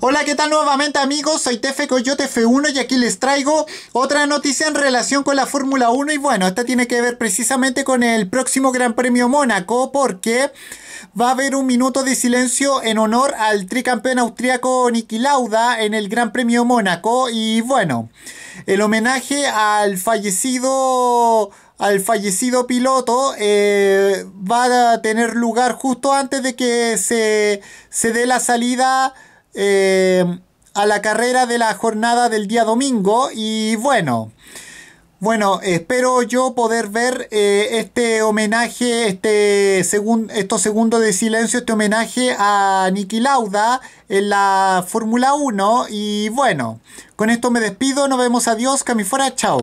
Hola, ¿qué tal nuevamente amigos? Soy Tefe Coyote F1 y aquí les traigo otra noticia en relación con la Fórmula 1 y bueno, esta tiene que ver precisamente con el próximo Gran Premio Mónaco porque va a haber un minuto de silencio en honor al tricampeón austríaco Niki Lauda en el Gran Premio Mónaco y bueno, el homenaje al fallecido al fallecido piloto eh, va a tener lugar justo antes de que se, se dé la salida eh, a la carrera de la jornada del día domingo. Y bueno, bueno, espero yo poder ver eh, este homenaje, este segundo estos segundos de silencio, este homenaje a Niki Lauda en la Fórmula 1. Y bueno, con esto me despido, nos vemos, adiós, Camifora, chao.